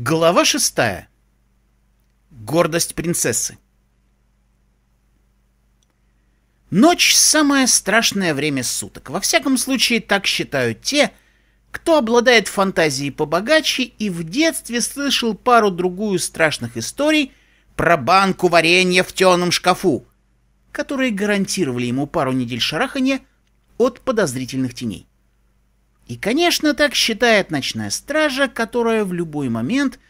Глава шестая. Гордость принцессы. Ночь — самое страшное время суток. Во всяком случае, так считают те, кто обладает фантазией побогаче и в детстве слышал пару-другую страшных историй про банку варенья в темном шкафу, которые гарантировали ему пару недель шарахания от подозрительных теней. И, конечно, так считает ночная стража, которая в любой момент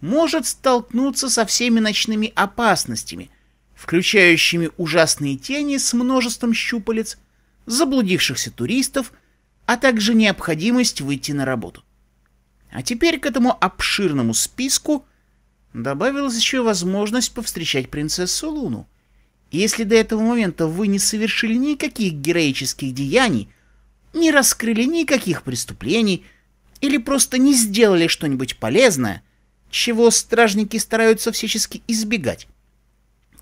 может столкнуться со всеми ночными опасностями, включающими ужасные тени с множеством щупалец, заблудившихся туристов, а также необходимость выйти на работу. А теперь к этому обширному списку добавилась еще возможность повстречать принцессу Луну. И если до этого момента вы не совершили никаких героических деяний, не раскрыли никаких преступлений или просто не сделали что-нибудь полезное, чего стражники стараются всячески избегать,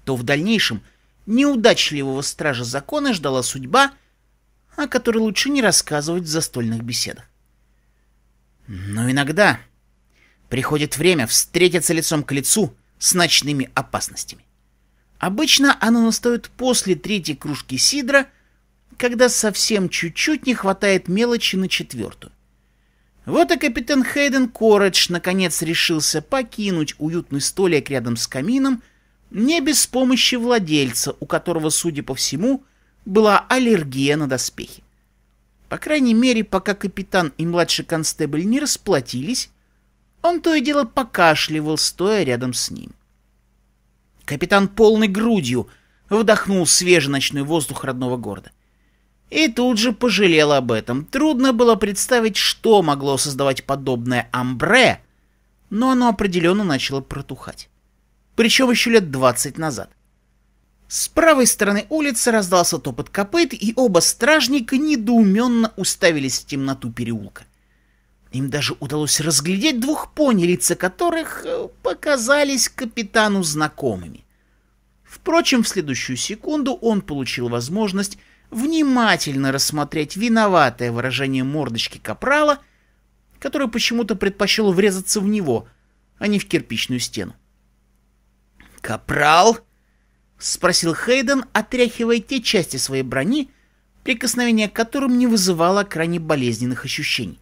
то в дальнейшем неудачливого стража закона ждала судьба, о которой лучше не рассказывать в застольных беседах. Но иногда приходит время встретиться лицом к лицу с ночными опасностями. Обычно оно настает после третьей кружки сидра – когда совсем чуть-чуть не хватает мелочи на четвертую. Вот и капитан Хейден Коротч наконец решился покинуть уютный столик рядом с камином, не без помощи владельца, у которого, судя по всему, была аллергия на доспехи. По крайней мере, пока капитан и младший констебль не расплатились, он то и дело покашливал, стоя рядом с ним. Капитан полной грудью вдохнул свежий ночной воздух родного города. И тут же пожалел об этом. Трудно было представить, что могло создавать подобное амбре, но оно определенно начало протухать. Причем еще лет двадцать назад. С правой стороны улицы раздался топот копыт, и оба стражника недоуменно уставились в темноту переулка. Им даже удалось разглядеть двух пони, лица которых э, показались капитану знакомыми. Впрочем, в следующую секунду он получил возможность внимательно рассмотреть виноватое выражение мордочки капрала, который почему-то предпочел врезаться в него, а не в кирпичную стену. «Капрал?» — спросил Хейден, отряхивая те части своей брони, прикосновение к которым не вызывало крайне болезненных ощущений.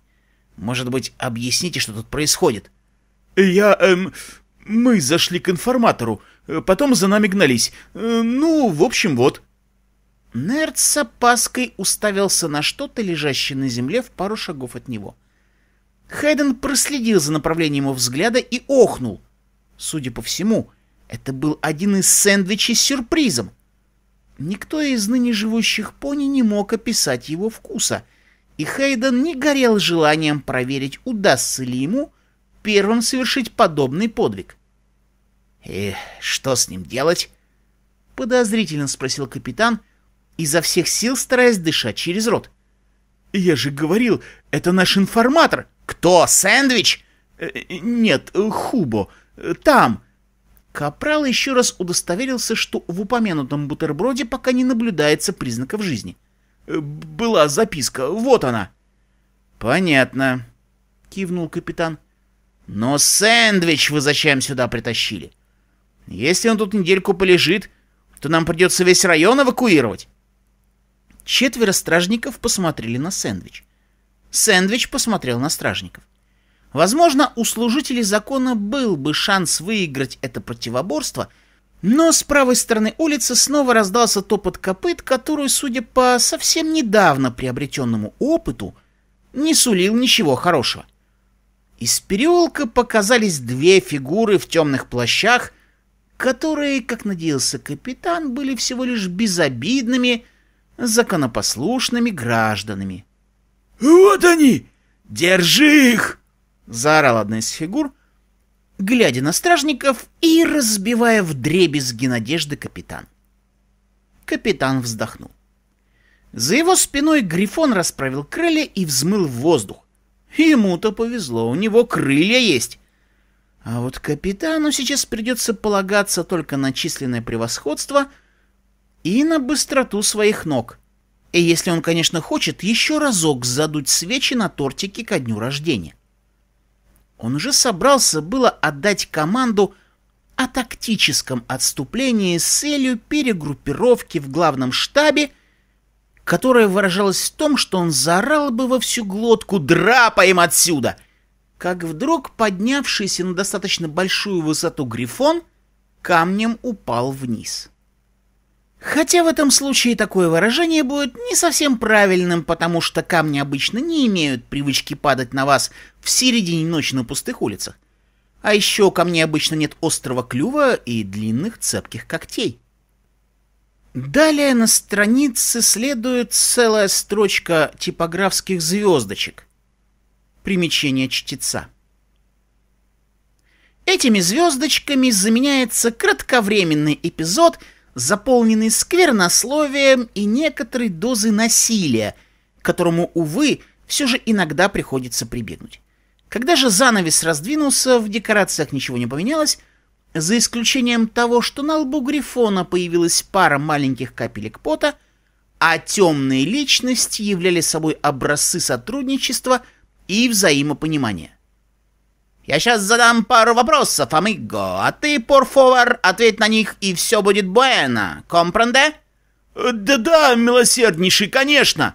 «Может быть, объясните, что тут происходит?» «Я... эм... Мы зашли к информатору, э, потом за нами гнались. Э, ну, в общем, вот...» Нерд с опаской уставился на что-то, лежащее на земле в пару шагов от него. Хайден проследил за направлением его взгляда и охнул. Судя по всему, это был один из сэндвичей с сюрпризом. Никто из ныне живущих пони не мог описать его вкуса, и Хейден не горел желанием проверить, удастся ли ему первым совершить подобный подвиг. «И что с ним делать?» — подозрительно спросил капитан, изо всех сил стараясь дышать через рот. «Я же говорил, это наш информатор!» «Кто, сэндвич?» «Э, «Нет, Хубо. Там». Капрал еще раз удостоверился, что в упомянутом бутерброде пока не наблюдается признаков жизни. «Э, «Была записка, вот она». «Понятно», — кивнул капитан. «Но сэндвич вы зачем сюда притащили? Если он тут недельку полежит, то нам придется весь район эвакуировать». Четверо стражников посмотрели на сэндвич. Сэндвич посмотрел на стражников. Возможно, у служителей закона был бы шанс выиграть это противоборство, но с правой стороны улицы снова раздался топот копыт, который, судя по совсем недавно приобретенному опыту, не сулил ничего хорошего. Из переулка показались две фигуры в темных плащах, которые, как надеялся капитан, были всего лишь безобидными, законопослушными гражданами. «Вот они! Держи их!» — заорал одна из фигур, глядя на стражников и разбивая в дребезги надежды капитан. Капитан вздохнул. За его спиной Грифон расправил крылья и взмыл в воздух. Ему-то повезло, у него крылья есть. А вот капитану сейчас придется полагаться только на численное превосходство — и на быстроту своих ног. И если он, конечно, хочет, еще разок задуть свечи на тортике ко дню рождения. Он уже собрался было отдать команду о тактическом отступлении с целью перегруппировки в главном штабе, которая выражалась в том, что он заорал бы во всю глотку «Драпаем отсюда!», как вдруг поднявшийся на достаточно большую высоту грифон камнем упал вниз. Хотя в этом случае такое выражение будет не совсем правильным, потому что камни обычно не имеют привычки падать на вас в середине ночи на пустых улицах. А еще у камней обычно нет острого клюва и длинных цепких когтей. Далее на странице следует целая строчка типографских звездочек. Примечание чтеца. Этими звездочками заменяется кратковременный эпизод – заполненный сквернословием и некоторой дозой насилия, которому, увы, все же иногда приходится прибегнуть. Когда же занавес раздвинулся, в декорациях ничего не поменялось, за исключением того, что на лбу Грифона появилась пара маленьких капелек пота, а темные личности являли собой образцы сотрудничества и взаимопонимания. Я сейчас задам пару вопросов, амиго, а ты, порфовар, ответь на них, и все будет буэно. Компранде? Да-да, милосерднейший, конечно.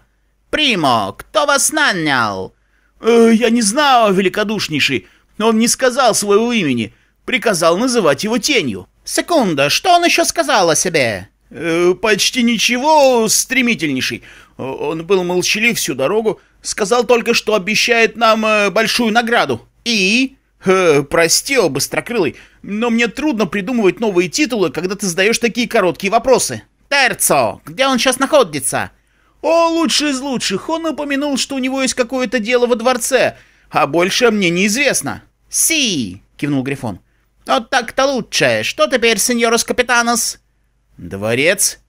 Примо, кто вас нанял? Э, я не знаю, великодушнейший, но он не сказал своего имени. Приказал называть его тенью. Секунда, что он еще сказал о себе? Э, почти ничего, стремительнейший. Он был молчалив всю дорогу, сказал только, что обещает нам э, большую награду. И... Э, прости, о быстрокрылый, но мне трудно придумывать новые титулы, когда ты задаешь такие короткие вопросы. Терцо, где он сейчас находится? О, лучший из лучших, он упомянул, что у него есть какое-то дело во дворце, а больше мне неизвестно. Си, кивнул Грифон. Вот так-то лучше. Что теперь, сеньорос капитанос? Дворец?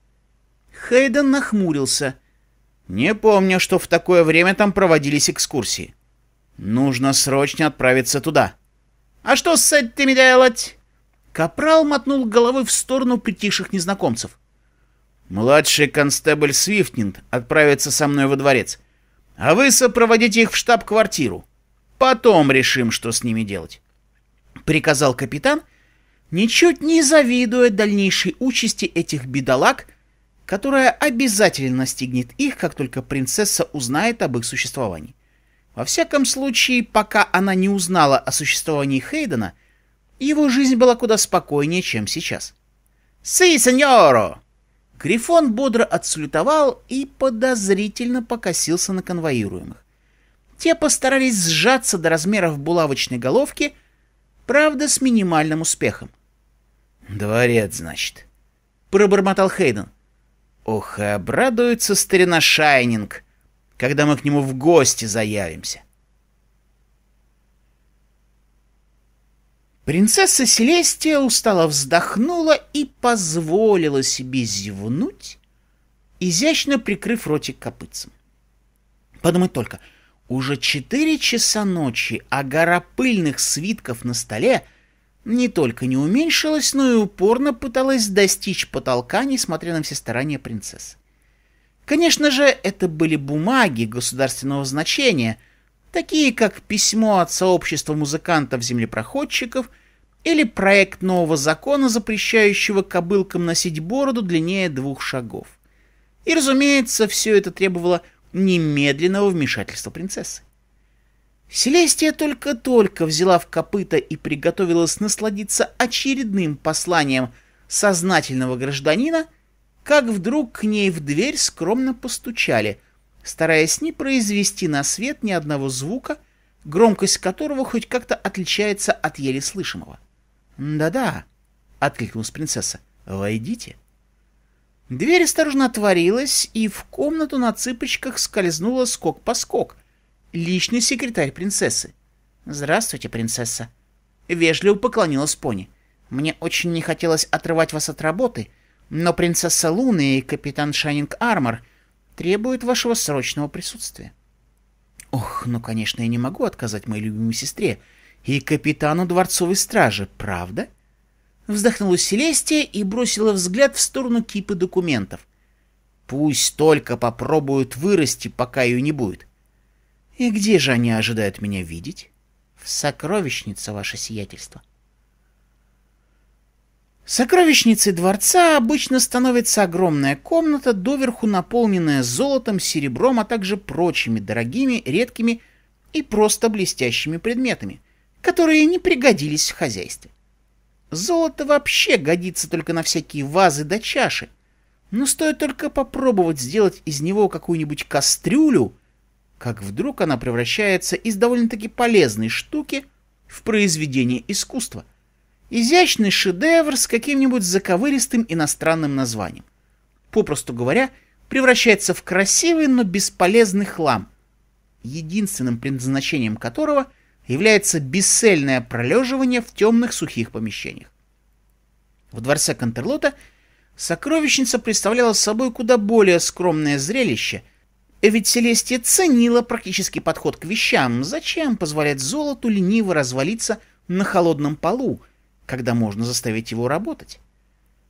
Хейден нахмурился. Не помню, что в такое время там проводились экскурсии. Нужно срочно отправиться туда. А что с этими делать?» Капрал мотнул головой в сторону притихших незнакомцев. «Младший констебль Свифтнинг отправится со мной во дворец, а вы сопроводите их в штаб-квартиру. Потом решим, что с ними делать», — приказал капитан, ничуть не завидуя дальнейшей участи этих бедолаг, которая обязательно настигнет их, как только принцесса узнает об их существовании. Во всяком случае, пока она не узнала о существовании Хейдена, его жизнь была куда спокойнее, чем сейчас. «Си, сеньоро!» Грифон бодро отслютовал и подозрительно покосился на конвоируемых. Те постарались сжаться до размеров булавочной головки, правда, с минимальным успехом. «Дворец, значит», — пробормотал Хейден. «Ох, и обрадуется старина Шайнинг!» когда мы к нему в гости заявимся. Принцесса Селестия устало вздохнула и позволила себе зевнуть, изящно прикрыв ротик копытцем. Подумать только, уже четыре часа ночи, а гора пыльных свитков на столе не только не уменьшилась, но и упорно пыталась достичь потолка, несмотря на все старания принцессы. Конечно же, это были бумаги государственного значения, такие как письмо от сообщества музыкантов-землепроходчиков или проект нового закона, запрещающего кобылкам носить бороду длиннее двух шагов. И, разумеется, все это требовало немедленного вмешательства принцессы. Селестия только-только взяла в копыта и приготовилась насладиться очередным посланием сознательного гражданина — как вдруг к ней в дверь скромно постучали, стараясь не произвести на свет ни одного звука, громкость которого хоть как-то отличается от еле слышимого. «Да-да», — откликнулась принцесса, — «войдите». Дверь осторожно отворилась, и в комнату на цыпочках скользнула скок по скок. Личный секретарь принцессы. «Здравствуйте, принцесса». Вежливо поклонилась пони. «Мне очень не хотелось отрывать вас от работы», — но принцесса Луны и капитан Шайнинг Армор требуют вашего срочного присутствия. Ох, ну, конечно, я не могу отказать моей любимой сестре и капитану дворцовой стражи, правда? Вздохнула Селестия и бросила взгляд в сторону кипы документов. Пусть только попробуют вырасти, пока ее не будет. И где же они ожидают меня видеть? В сокровищнице, ваше сиятельство. — Сокровищницей дворца обычно становится огромная комната, доверху наполненная золотом, серебром, а также прочими дорогими, редкими и просто блестящими предметами, которые не пригодились в хозяйстве. Золото вообще годится только на всякие вазы да чаши, но стоит только попробовать сделать из него какую-нибудь кастрюлю, как вдруг она превращается из довольно-таки полезной штуки в произведение искусства – Изящный шедевр с каким-нибудь заковыристым иностранным названием. Попросту говоря, превращается в красивый, но бесполезный хлам, единственным предназначением которого является бесцельное пролеживание в темных сухих помещениях. В дворце Контерлота сокровищница представляла собой куда более скромное зрелище, а ведь Селестия ценила практический подход к вещам, зачем позволять золоту лениво развалиться на холодном полу, когда можно заставить его работать.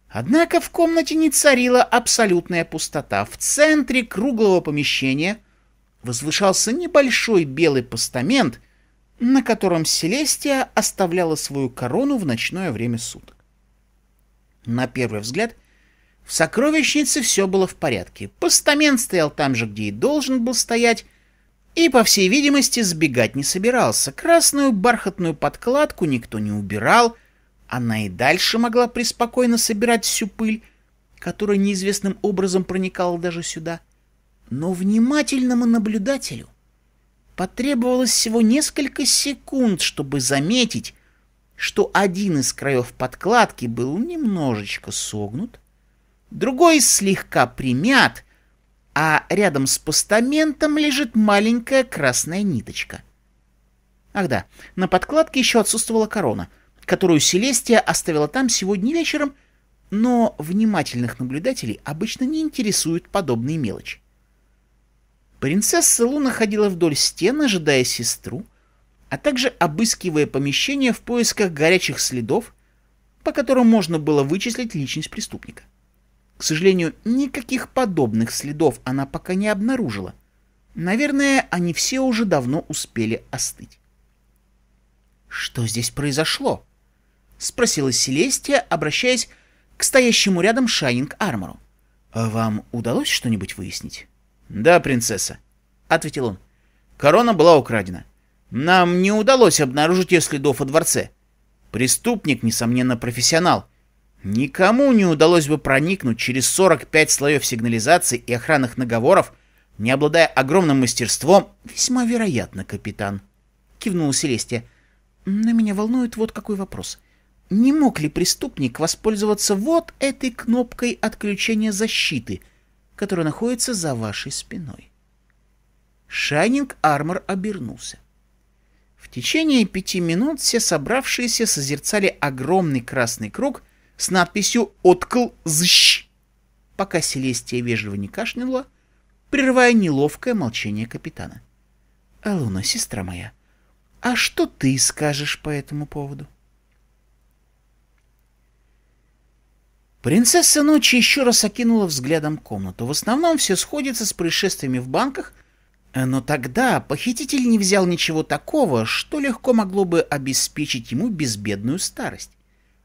Однако в комнате не царила абсолютная пустота. В центре круглого помещения возвышался небольшой белый постамент, на котором Селестия оставляла свою корону в ночное время суток. На первый взгляд, в сокровищнице все было в порядке. Постамент стоял там же, где и должен был стоять, и, по всей видимости, сбегать не собирался. Красную бархатную подкладку никто не убирал — она и дальше могла преспокойно собирать всю пыль, которая неизвестным образом проникала даже сюда. Но внимательному наблюдателю потребовалось всего несколько секунд, чтобы заметить, что один из краев подкладки был немножечко согнут, другой слегка примят, а рядом с постаментом лежит маленькая красная ниточка. Ах да, на подкладке еще отсутствовала корона — которую Селестия оставила там сегодня вечером, но внимательных наблюдателей обычно не интересуют подобные мелочи. Принцесса Луна ходила вдоль стен, ожидая сестру, а также обыскивая помещение в поисках горячих следов, по которым можно было вычислить личность преступника. К сожалению, никаких подобных следов она пока не обнаружила. Наверное, они все уже давно успели остыть. Что здесь произошло? — спросила Селестия, обращаясь к стоящему рядом Шайнинг-Армору. «А «Вам удалось что-нибудь выяснить?» «Да, принцесса», — ответил он. «Корона была украдена. Нам не удалось обнаружить ее следов во дворце. Преступник, несомненно, профессионал. Никому не удалось бы проникнуть через 45 слоев сигнализации и охранных наговоров, не обладая огромным мастерством, весьма вероятно, капитан», — кивнула Селестия. «Но меня волнует вот какой вопрос. Не мог ли преступник воспользоваться вот этой кнопкой отключения защиты, которая находится за вашей спиной? Шайнинг Армор обернулся. В течение пяти минут все собравшиеся созерцали огромный красный круг с надписью «Откл зщ», пока Селестия вежливо не кашлянула, прерывая неловкое молчание капитана. «Алуна, сестра моя, а что ты скажешь по этому поводу?» Принцесса ночи еще раз окинула взглядом комнату. В основном все сходится с происшествиями в банках, э, но тогда похититель не взял ничего такого, что легко могло бы обеспечить ему безбедную старость.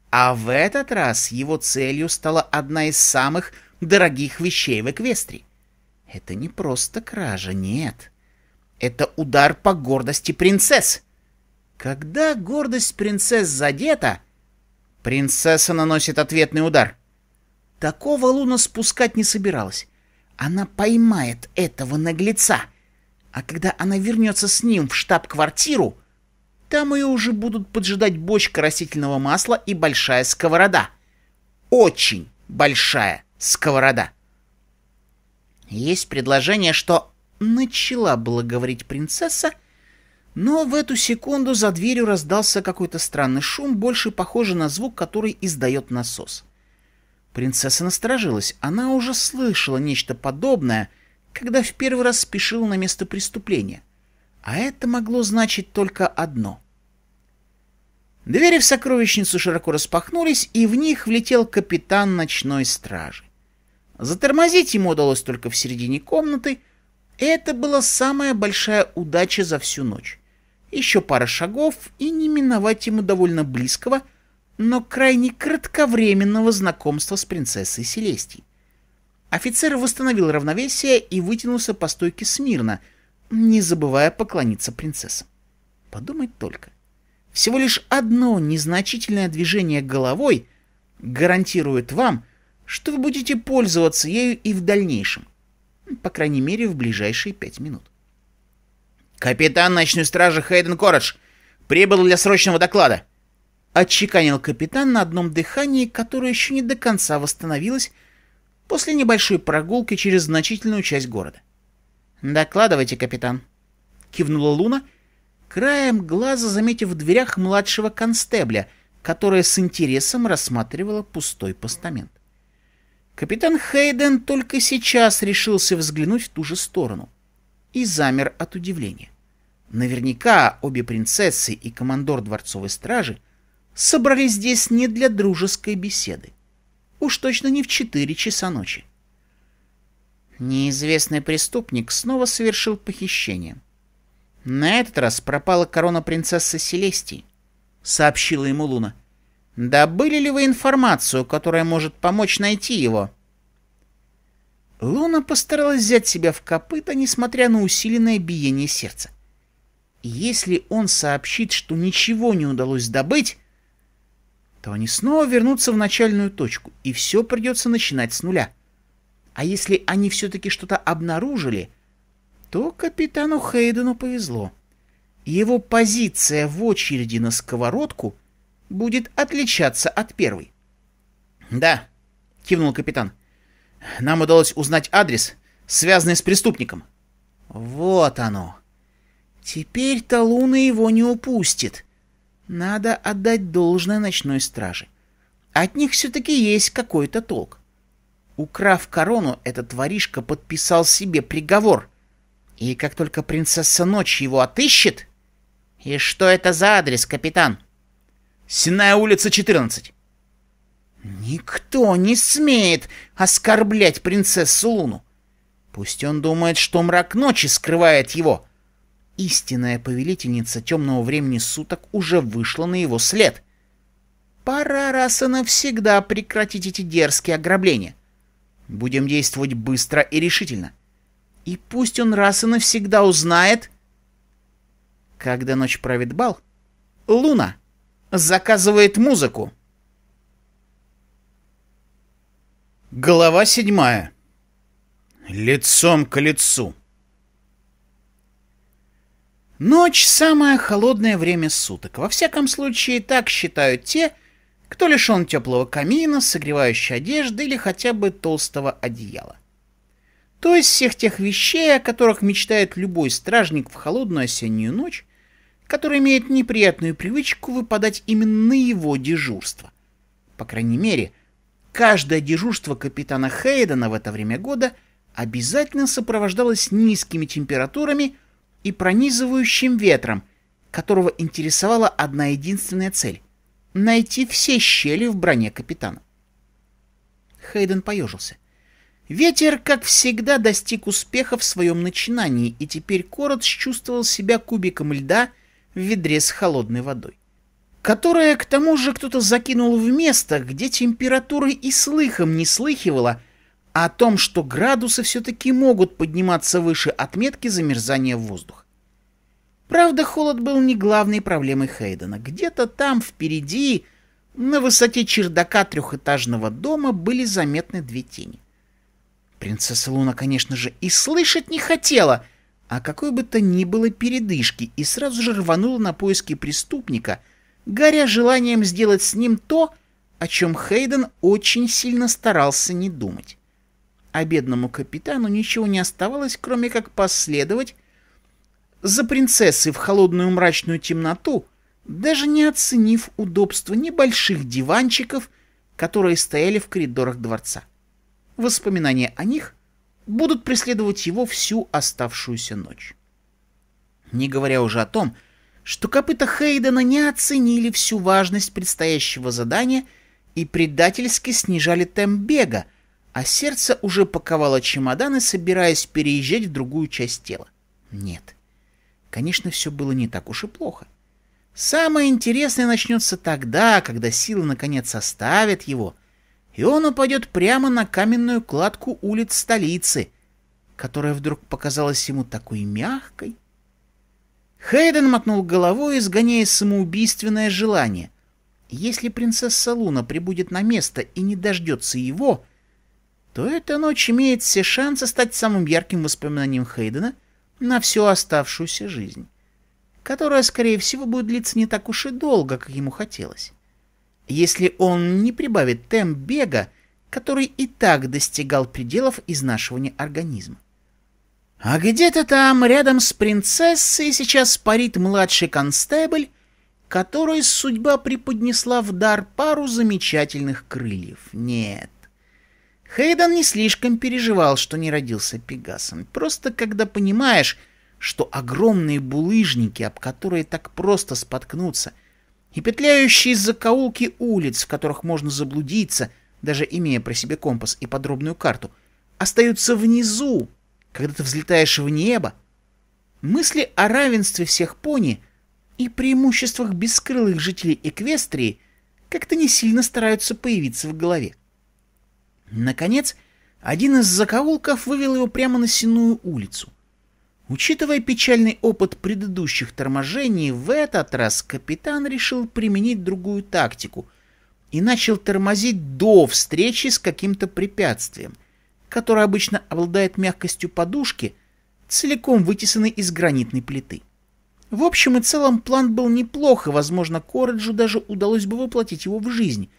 А в этот раз его целью стала одна из самых дорогих вещей в Эквестрии. Это не просто кража, нет. Это удар по гордости принцесс. Когда гордость принцесс задета, принцесса наносит ответный удар — Такого Луна спускать не собиралась. Она поймает этого наглеца. А когда она вернется с ним в штаб-квартиру, там ее уже будут поджидать бочка растительного масла и большая сковорода. Очень большая сковорода. Есть предложение, что начала было говорить принцесса, но в эту секунду за дверью раздался какой-то странный шум, больше похожий на звук, который издает насос. — Принцесса насторожилась. Она уже слышала нечто подобное, когда в первый раз спешила на место преступления. А это могло значить только одно. Двери в сокровищницу широко распахнулись, и в них влетел капитан ночной стражи. Затормозить ему удалось только в середине комнаты. И это была самая большая удача за всю ночь. Еще пара шагов, и не миновать ему довольно близкого, но крайне кратковременного знакомства с принцессой Селестией. Офицер восстановил равновесие и вытянулся по стойке смирно, не забывая поклониться принцессам. Подумать только. Всего лишь одно незначительное движение головой гарантирует вам, что вы будете пользоваться ею и в дальнейшем. По крайней мере, в ближайшие пять минут. «Капитан ночной стражи Хейден Корадж прибыл для срочного доклада», Отчеканил капитан на одном дыхании, которое еще не до конца восстановилось после небольшой прогулки через значительную часть города. «Докладывайте, капитан», — кивнула Луна, краем глаза заметив в дверях младшего констебля, которая с интересом рассматривала пустой постамент. Капитан Хейден только сейчас решился взглянуть в ту же сторону и замер от удивления. Наверняка обе принцессы и командор дворцовой стражи — собрались здесь не для дружеской беседы. Уж точно не в четыре часа ночи. Неизвестный преступник снова совершил похищение. На этот раз пропала корона принцессы Селестии, сообщила ему Луна. Добыли ли вы информацию, которая может помочь найти его? Луна постаралась взять себя в копыта, несмотря на усиленное биение сердца. Если он сообщит, что ничего не удалось добыть, то они снова вернутся в начальную точку, и все придется начинать с нуля. А если они все-таки что-то обнаружили, то капитану Хейдену повезло. Его позиция в очереди на сковородку будет отличаться от первой. «Да», — кивнул капитан, — «нам удалось узнать адрес, связанный с преступником». «Вот оно. Теперь-то Луна его не упустит». Надо отдать должное ночной страже. От них все-таки есть какой-то толк. Украв корону, этот воришка подписал себе приговор. И как только принцесса ночи его отыщет... И что это за адрес, капитан? Синая улица, 14. Никто не смеет оскорблять принцессу Луну. Пусть он думает, что мрак ночи скрывает его истинная повелительница темного времени суток уже вышла на его след. Пора раз и навсегда прекратить эти дерзкие ограбления. Будем действовать быстро и решительно. И пусть он раз и навсегда узнает... Когда ночь правит бал, Луна заказывает музыку. Глава седьмая. Лицом к лицу. Ночь — самое холодное время суток. Во всяком случае, так считают те, кто лишен теплого камина, согревающей одежды или хотя бы толстого одеяла. То есть всех тех вещей, о которых мечтает любой стражник в холодную осеннюю ночь, который имеет неприятную привычку выпадать именно на его дежурство. По крайней мере, каждое дежурство капитана Хейдена в это время года обязательно сопровождалось низкими температурами — и пронизывающим ветром, которого интересовала одна единственная цель — найти все щели в броне капитана. Хейден поежился. Ветер, как всегда, достиг успеха в своем начинании, и теперь Корот чувствовал себя кубиком льда в ведре с холодной водой, которое, к тому же, кто-то закинул в место, где температуры и слыхом не слыхивало — о том, что градусы все-таки могут подниматься выше отметки замерзания воздуха. Правда, холод был не главной проблемой Хейдена. Где-то там впереди, на высоте чердака трехэтажного дома, были заметны две тени. Принцесса Луна, конечно же, и слышать не хотела а какой бы то ни было передышки и сразу же рванула на поиски преступника, горя желанием сделать с ним то, о чем Хейден очень сильно старался не думать а бедному капитану ничего не оставалось, кроме как последовать за принцессой в холодную мрачную темноту, даже не оценив удобства небольших диванчиков, которые стояли в коридорах дворца. Воспоминания о них будут преследовать его всю оставшуюся ночь. Не говоря уже о том, что копыта Хейдена не оценили всю важность предстоящего задания и предательски снижали темп бега, а сердце уже паковало чемоданы, собираясь переезжать в другую часть тела. Нет. Конечно, все было не так уж и плохо. Самое интересное начнется тогда, когда силы наконец оставят его, и он упадет прямо на каменную кладку улиц столицы, которая вдруг показалась ему такой мягкой. Хейден мотнул головой, изгоняя самоубийственное желание. Если принцесса Луна прибудет на место и не дождется его, то эта ночь имеет все шансы стать самым ярким воспоминанием Хейдена на всю оставшуюся жизнь, которая, скорее всего, будет длиться не так уж и долго, как ему хотелось. Если он не прибавит темп бега, который и так достигал пределов изнашивания организма. А где-то там, рядом с принцессой, сейчас парит младший констебль, который судьба преподнесла в дар пару замечательных крыльев. Нет, Хейден не слишком переживал, что не родился Пегасом. Просто когда понимаешь, что огромные булыжники, об которые так просто споткнуться, и петляющие закоулки улиц, в которых можно заблудиться, даже имея про себе компас и подробную карту, остаются внизу, когда ты взлетаешь в небо. Мысли о равенстве всех пони и преимуществах бескрылых жителей Эквестрии как-то не сильно стараются появиться в голове. Наконец, один из закоулков вывел его прямо на Сенную улицу. Учитывая печальный опыт предыдущих торможений, в этот раз капитан решил применить другую тактику и начал тормозить до встречи с каким-то препятствием, которое обычно обладает мягкостью подушки, целиком вытесанной из гранитной плиты. В общем и целом план был неплох, и, возможно, Короджу даже удалось бы воплотить его в жизнь,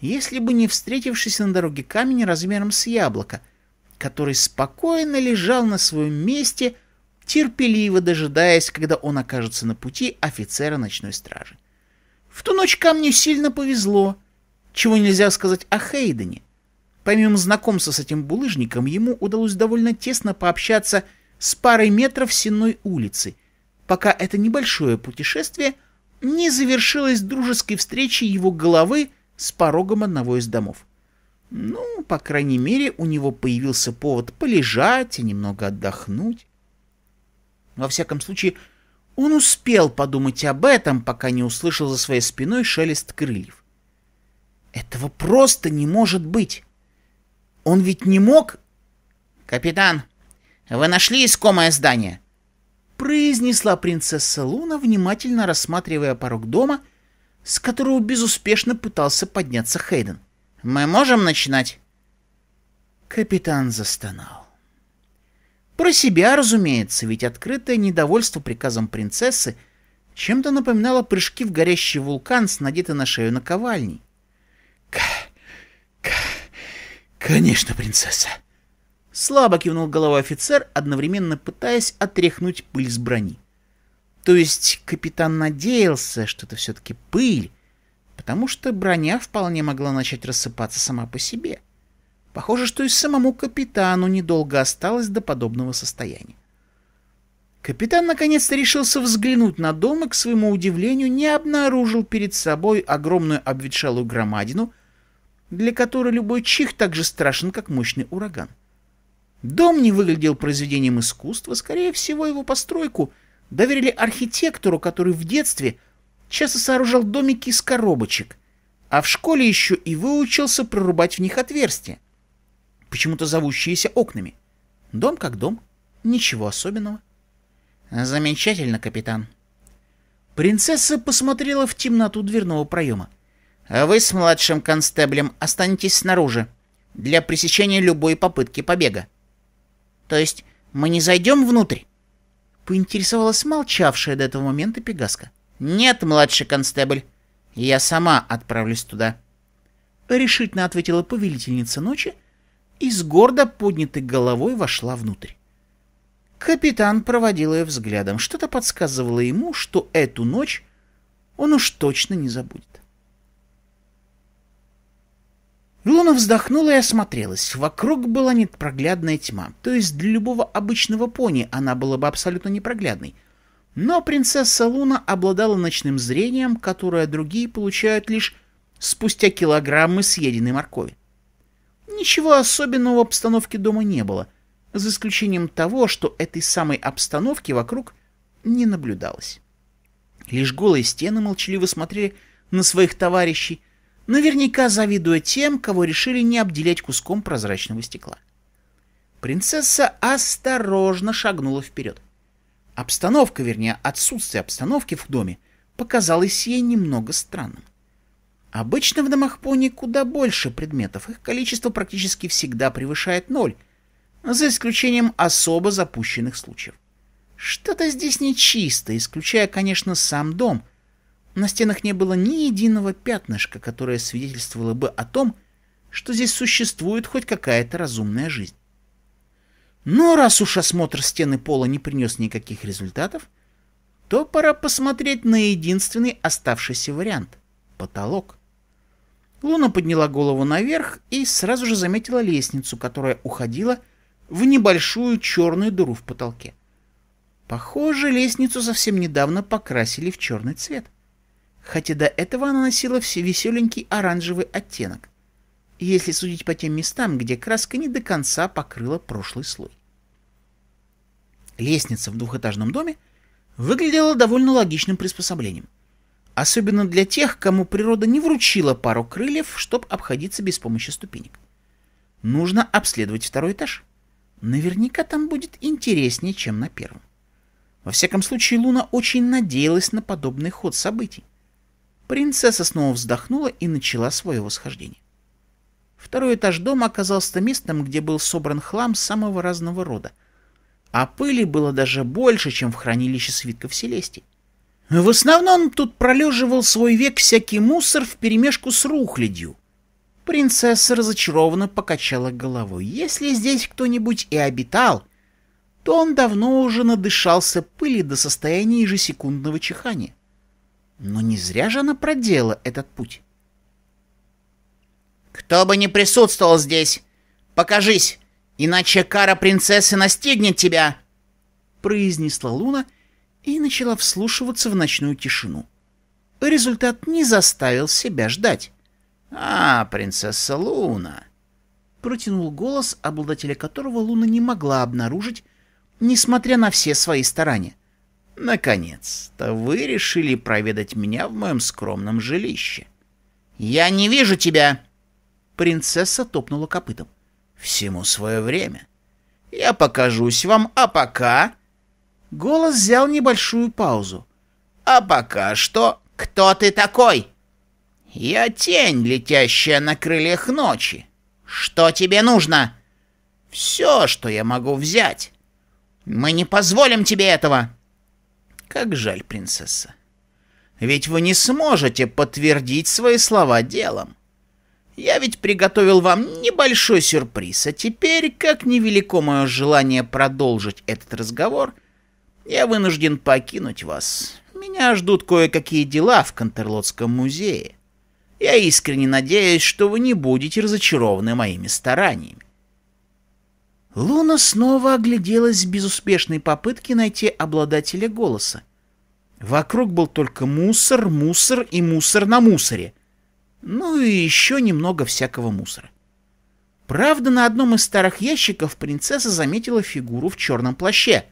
если бы не встретившийся на дороге камень размером с яблоко, который спокойно лежал на своем месте, терпеливо дожидаясь, когда он окажется на пути офицера ночной стражи. В ту ночь камню сильно повезло, чего нельзя сказать о Хейдене. Помимо знакомства с этим булыжником, ему удалось довольно тесно пообщаться с парой метров сенной улицы, пока это небольшое путешествие не завершилось дружеской встречей его головы с порогом одного из домов. Ну, по крайней мере, у него появился повод полежать и немного отдохнуть. Во всяком случае, он успел подумать об этом, пока не услышал за своей спиной шелест крыльев. Этого просто не может быть. Он ведь не мог... «Капитан, вы нашли искомое здание?» произнесла принцесса Луна, внимательно рассматривая порог дома, с которого безуспешно пытался подняться Хейден. «Мы можем начинать?» Капитан застонал. Про себя, разумеется, ведь открытое недовольство приказом принцессы чем-то напоминало прыжки в горящий вулкан с надетой на шею наковальней. «К... к... конечно, принцесса!» Слабо кивнул головой офицер, одновременно пытаясь отряхнуть пыль с брони. То есть капитан надеялся, что это все-таки пыль, потому что броня вполне могла начать рассыпаться сама по себе. Похоже, что и самому капитану недолго осталось до подобного состояния. Капитан наконец-то решился взглянуть на дом и, к своему удивлению, не обнаружил перед собой огромную обветшалую громадину, для которой любой чих так же страшен, как мощный ураган. Дом не выглядел произведением искусства, скорее всего, его постройку — доверили архитектору, который в детстве часто сооружал домики из коробочек, а в школе еще и выучился прорубать в них отверстия, почему-то зовущиеся окнами. Дом как дом, ничего особенного. Замечательно, капитан. Принцесса посмотрела в темноту дверного проема. А вы с младшим констеблем останетесь снаружи для пресечения любой попытки побега. То есть мы не зайдем внутрь? поинтересовалась молчавшая до этого момента Пегаска. «Нет, младший констебль, я сама отправлюсь туда». Решительно ответила повелительница ночи и с гордо поднятой головой вошла внутрь. Капитан проводил ее взглядом. Что-то подсказывало ему, что эту ночь он уж точно не забудет. Луна вздохнула и осмотрелась. Вокруг была непроглядная тьма, то есть для любого обычного пони она была бы абсолютно непроглядной. Но принцесса Луна обладала ночным зрением, которое другие получают лишь спустя килограммы съеденной моркови. Ничего особенного в обстановке дома не было, за исключением того, что этой самой обстановки вокруг не наблюдалось. Лишь голые стены молчаливо смотрели на своих товарищей, наверняка завидуя тем, кого решили не обделять куском прозрачного стекла. Принцесса осторожно шагнула вперед. Обстановка, вернее, отсутствие обстановки в доме показалось ей немного странным. Обычно в домах пони куда больше предметов, их количество практически всегда превышает ноль, за исключением особо запущенных случаев. Что-то здесь нечисто, исключая, конечно, сам дом — на стенах не было ни единого пятнышка, которое свидетельствовало бы о том, что здесь существует хоть какая-то разумная жизнь. Но раз уж осмотр стены пола не принес никаких результатов, то пора посмотреть на единственный оставшийся вариант — потолок. Луна подняла голову наверх и сразу же заметила лестницу, которая уходила в небольшую черную дыру в потолке. Похоже, лестницу совсем недавно покрасили в черный цвет. — хотя до этого она носила все веселенький оранжевый оттенок, если судить по тем местам, где краска не до конца покрыла прошлый слой. Лестница в двухэтажном доме выглядела довольно логичным приспособлением, особенно для тех, кому природа не вручила пару крыльев, чтобы обходиться без помощи ступенек. Нужно обследовать второй этаж. Наверняка там будет интереснее, чем на первом. Во всяком случае, Луна очень надеялась на подобный ход событий. Принцесса снова вздохнула и начала свое восхождение. Второй этаж дома оказался местом, где был собран хлам самого разного рода. А пыли было даже больше, чем в хранилище свитков Селестии. В основном тут пролеживал свой век всякий мусор вперемешку с рухлядью. Принцесса разочарованно покачала головой. Если здесь кто-нибудь и обитал, то он давно уже надышался пыли до состояния ежесекундного чихания. Но не зря же она продела этот путь. «Кто бы ни присутствовал здесь, покажись, иначе кара принцессы настигнет тебя!» произнесла Луна и начала вслушиваться в ночную тишину. Результат не заставил себя ждать. «А, принцесса Луна!» Протянул голос, обладателя которого Луна не могла обнаружить, несмотря на все свои старания. Наконец-то вы решили проведать меня в моем скромном жилище. Я не вижу тебя. Принцесса топнула копытом. Всему свое время. Я покажусь вам, а пока... Голос взял небольшую паузу. А пока что... Кто ты такой? Я тень, летящая на крыльях ночи. Что тебе нужно? Все, что я могу взять. Мы не позволим тебе этого. Как жаль, принцесса. Ведь вы не сможете подтвердить свои слова делом. Я ведь приготовил вам небольшой сюрприз, а теперь, как невелико мое желание продолжить этот разговор, я вынужден покинуть вас. Меня ждут кое-какие дела в Кантерлотском музее. Я искренне надеюсь, что вы не будете разочарованы моими стараниями. Луна снова огляделась в безуспешной попытке найти обладателя голоса. Вокруг был только мусор, мусор и мусор на мусоре. Ну и еще немного всякого мусора. Правда, на одном из старых ящиков принцесса заметила фигуру в черном плаще.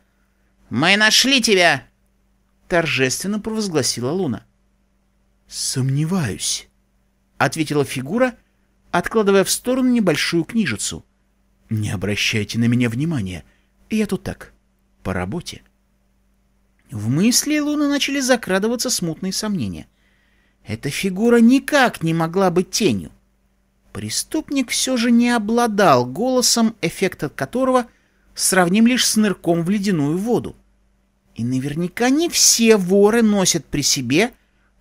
«Мы нашли тебя!» — торжественно провозгласила Луна. «Сомневаюсь», — ответила фигура, откладывая в сторону небольшую книжицу — не обращайте на меня внимания. Я тут так, по работе. В мысли Луны начали закрадываться смутные сомнения. Эта фигура никак не могла быть тенью. Преступник все же не обладал голосом, эффект от которого сравним лишь с нырком в ледяную воду. И наверняка не все воры носят при себе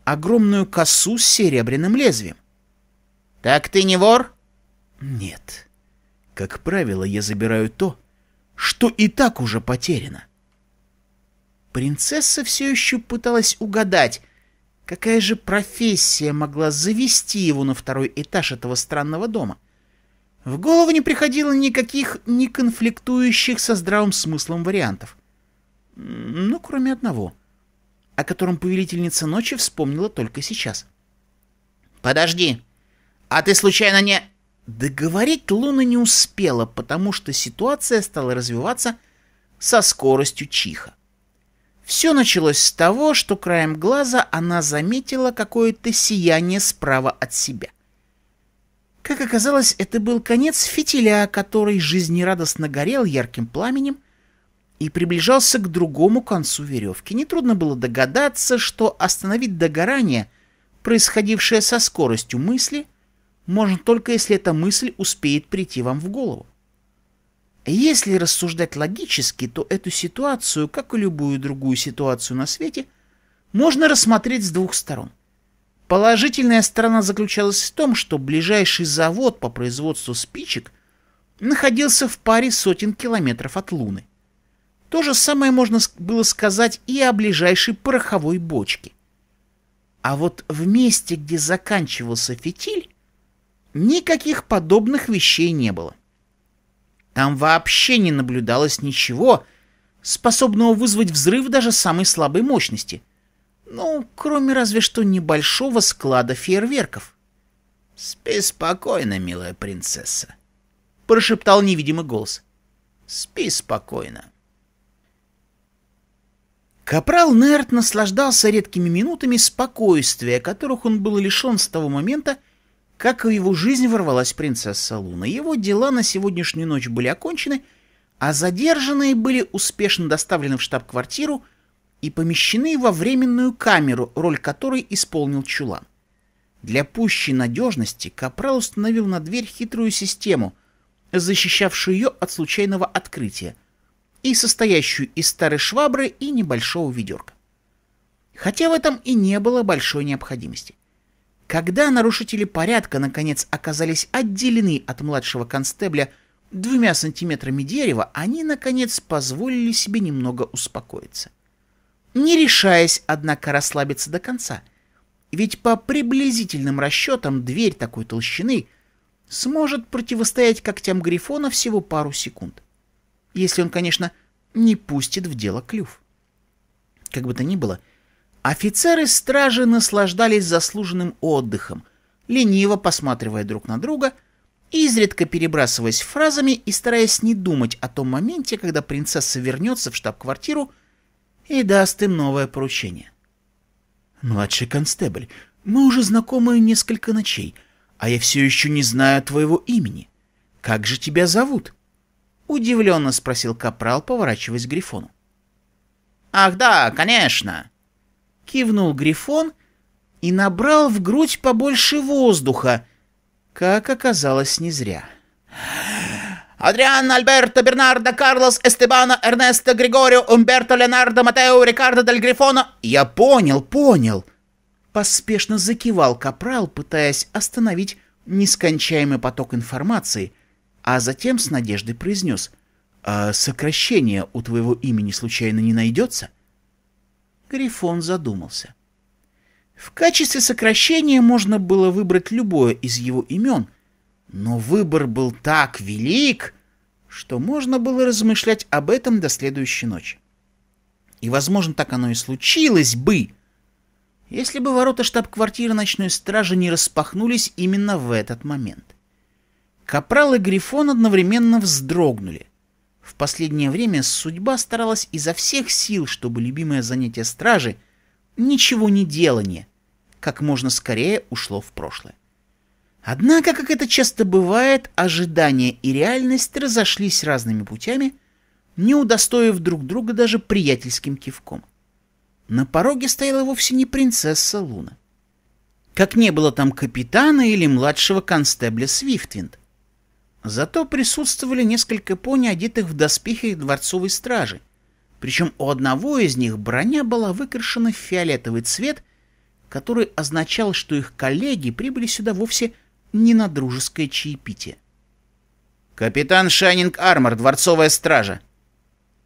огромную косу с серебряным лезвием. «Так ты не вор?» «Нет», как правило, я забираю то, что и так уже потеряно. Принцесса все еще пыталась угадать, какая же профессия могла завести его на второй этаж этого странного дома. В голову не приходило никаких не конфликтующих со здравым смыслом вариантов. Ну, кроме одного, о котором повелительница ночи вспомнила только сейчас. «Подожди, а ты случайно не...» Договорить Луна не успела, потому что ситуация стала развиваться со скоростью чиха. Все началось с того, что краем глаза она заметила какое-то сияние справа от себя. Как оказалось, это был конец фитиля, который жизнерадостно горел ярким пламенем и приближался к другому концу веревки. Нетрудно было догадаться, что остановить догорание, происходившее со скоростью мысли, можно только если эта мысль успеет прийти вам в голову. Если рассуждать логически, то эту ситуацию, как и любую другую ситуацию на свете, можно рассмотреть с двух сторон. Положительная сторона заключалась в том, что ближайший завод по производству спичек находился в паре сотен километров от Луны. То же самое можно было сказать и о ближайшей пороховой бочке. А вот в месте, где заканчивался фитиль, никаких подобных вещей не было. Там вообще не наблюдалось ничего, способного вызвать взрыв даже самой слабой мощности. Ну, кроме разве что небольшого склада фейерверков. — Спи спокойно, милая принцесса, — прошептал невидимый голос. — Спи спокойно. Капрал Нерт наслаждался редкими минутами спокойствия, которых он был лишен с того момента, как в его жизнь ворвалась принцесса Луна. Его дела на сегодняшнюю ночь были окончены, а задержанные были успешно доставлены в штаб-квартиру и помещены во временную камеру, роль которой исполнил Чулан. Для пущей надежности Капрал установил на дверь хитрую систему, защищавшую ее от случайного открытия, и состоящую из старой швабры и небольшого ведерка. Хотя в этом и не было большой необходимости. Когда нарушители порядка, наконец, оказались отделены от младшего констебля двумя сантиметрами дерева, они, наконец, позволили себе немного успокоиться. Не решаясь, однако, расслабиться до конца, ведь по приблизительным расчетам дверь такой толщины сможет противостоять когтям Грифона всего пару секунд. Если он, конечно, не пустит в дело клюв. Как бы то ни было, — Офицеры стражи наслаждались заслуженным отдыхом, лениво посматривая друг на друга, изредка перебрасываясь фразами и стараясь не думать о том моменте, когда принцесса вернется в штаб-квартиру и даст им новое поручение. «Младший констебль, мы уже знакомы несколько ночей, а я все еще не знаю твоего имени. Как же тебя зовут?» — удивленно спросил Капрал, поворачиваясь к Грифону. «Ах да, конечно!» — кивнул Грифон и набрал в грудь побольше воздуха, как оказалось не зря. Адриан, Альберто, Бернардо, Карлос, Эстебана, Эрнесто, Григорио, Умберто, Леонардо, Матео, Рикардо, Дель Грифона. Я понял, понял. Поспешно закивал Капрал, пытаясь остановить нескончаемый поток информации, а затем с надеждой произнес. «А сокращение у твоего имени случайно не найдется?» Грифон задумался. В качестве сокращения можно было выбрать любое из его имен, но выбор был так велик, что можно было размышлять об этом до следующей ночи. И, возможно, так оно и случилось бы, если бы ворота штаб-квартиры ночной стражи не распахнулись именно в этот момент. Капрал и Грифон одновременно вздрогнули — в последнее время судьба старалась изо всех сил, чтобы любимое занятие стражи — ничего не делание — как можно скорее ушло в прошлое. Однако, как это часто бывает, ожидания и реальность разошлись разными путями, не удостоив друг друга даже приятельским кивком. На пороге стояла вовсе не принцесса Луна. Как не было там капитана или младшего констебля Свифтвинд — Зато присутствовали несколько пони, одетых в доспехи дворцовой стражи. Причем у одного из них броня была выкрашена в фиолетовый цвет, который означал, что их коллеги прибыли сюда вовсе не на дружеское чаепитие. «Капитан Шайнинг Армор, дворцовая стража!»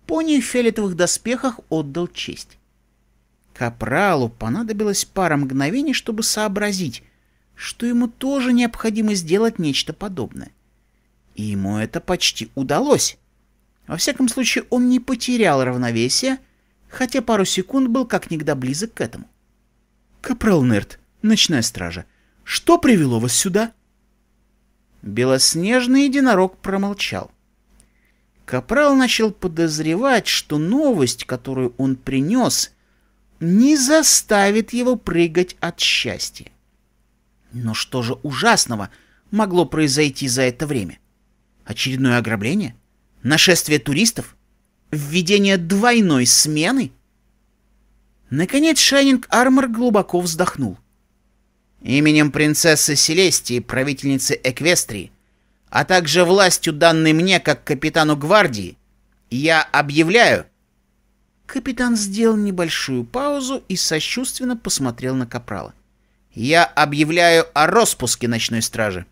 Пони в фиолетовых доспехах отдал честь. Капралу понадобилось пара мгновений, чтобы сообразить, что ему тоже необходимо сделать нечто подобное. И ему это почти удалось. Во всяком случае, он не потерял равновесия, хотя пару секунд был как никогда близок к этому. «Капрал Нерт, ночная стража, что привело вас сюда?» Белоснежный единорог промолчал. Капрал начал подозревать, что новость, которую он принес, не заставит его прыгать от счастья. Но что же ужасного могло произойти за это время? — Очередное ограбление? Нашествие туристов? Введение двойной смены? Наконец Шайнинг Армор глубоко вздохнул. Именем принцессы Селестии, правительницы Эквестрии, а также властью, данной мне как капитану гвардии, я объявляю... Капитан сделал небольшую паузу и сочувственно посмотрел на Капрала. «Я объявляю о распуске ночной стражи».